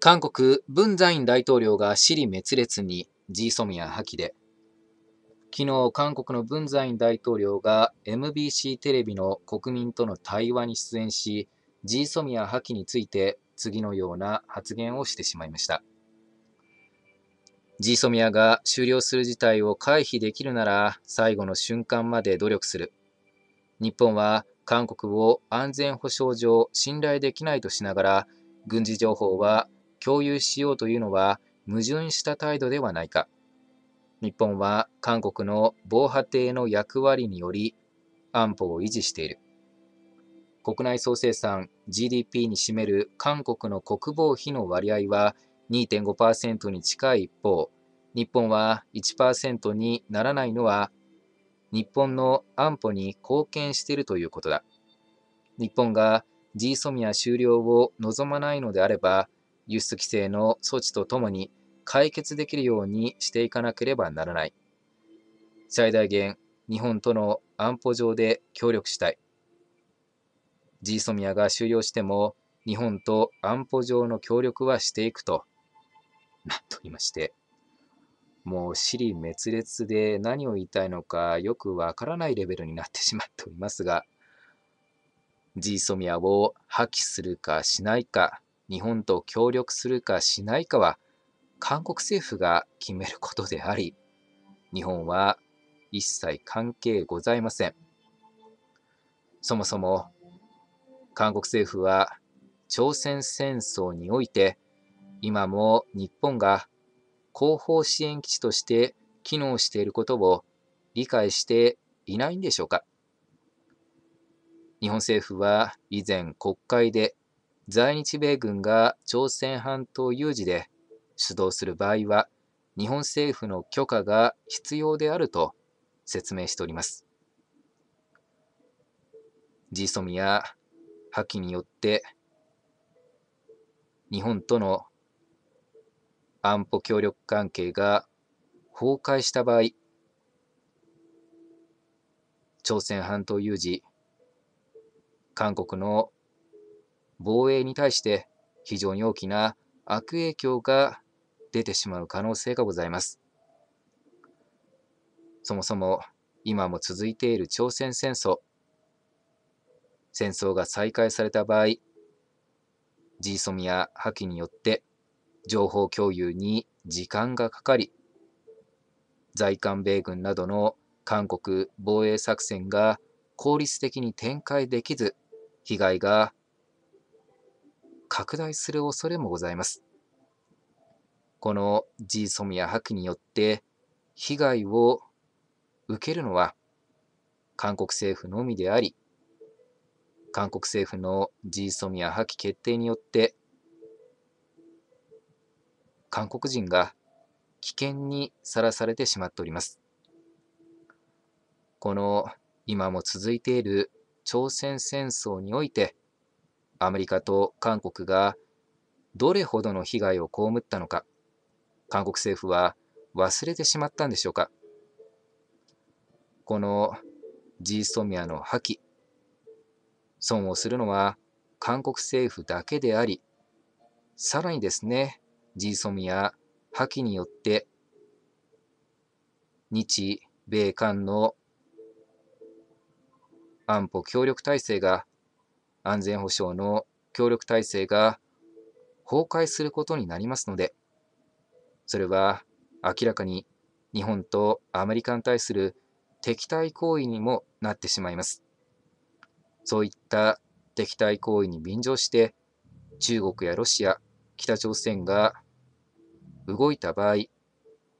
韓国、文在寅大統領が支離滅裂にジーソミア破棄で、昨日、韓国の文在寅大統領が MBC テレビの国民との対話に出演し、ジーソミア破棄について次のような発言をしてしまいました。ジーソミアが終了する事態を回避できるなら最後の瞬間まで努力する。日本は韓国を安全保障上信頼できないとしながら、軍事情報は共有しようというのは矛盾した態度ではないか。日本は韓国の防波堤の役割により安保を維持している。国内総生産 GDP に占める韓国の国防費の割合は2.5%に近い一方、日本は1%にならないのは日本の安保に貢献しているということだ。日本が GSOMIA 終了を望まないのであれば、輸出規制の措置とともに解決できるようにしていかなければならない。最大限、日本との安保上で協力したい。gsomia が終了しても、日本と安保上の協力はしていくと、なんと言いまして、もう尻滅裂で何を言いたいのかよくわからないレベルになってしまっておりますが、gsomia を破棄するかしないか、日本と協力するかしないかは韓国政府が決めることであり日本は一切関係ございませんそもそも韓国政府は朝鮮戦争において今も日本が後方支援基地として機能していることを理解していないんでしょうか日本政府は以前国会で在日米軍が朝鮮半島有事で出動する場合は、日本政府の許可が必要であると説明しております。GSOM や破棄によって日本との安保協力関係が崩壊した場合朝鮮半島有事韓国の防衛に対して非常に大きな悪影響が出てしまう可能性がございます。そもそも今も続いている朝鮮戦争、戦争が再開された場合、ジーソミや破棄によって情報共有に時間がかかり、在韓米軍などの韓国防衛作戦が効率的に展開できず、被害が拡大する恐れもございます。この GSOM や破棄によって被害を受けるのは韓国政府のみであり、韓国政府の GSOM や破棄決定によって韓国人が危険にさらされてしまっております。この今も続いている朝鮮戦争においてアメリカと韓国がどれほどの被害を被ったのか、韓国政府は忘れてしまったんでしょうか。このジーソミアの破棄、損をするのは韓国政府だけであり、さらにですね、ジーソミア破棄によって日米韓の安保協力体制が安全保障の協力体制が崩壊することになりますので、それは明らかに日本とアメリカに対する敵対行為にもなってしまいます。そういった敵対行為に便乗して、中国やロシア、北朝鮮が動いた場合、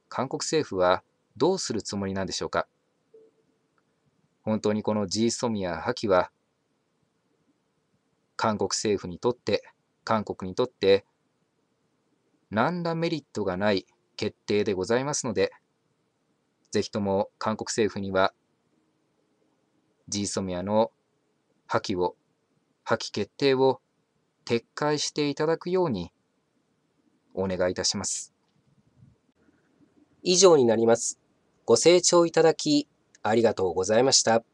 韓国政府はどうするつもりなんでしょうか。本当にこの G ソミや破棄は韓国政府にとって、韓国にとって、何らメリットがない決定でございますので、ぜひとも韓国政府には、ジーソミアの破棄を、破棄決定を撤回していただくようにお願いいたします。以上になります。ご清聴いただきありがとうございました。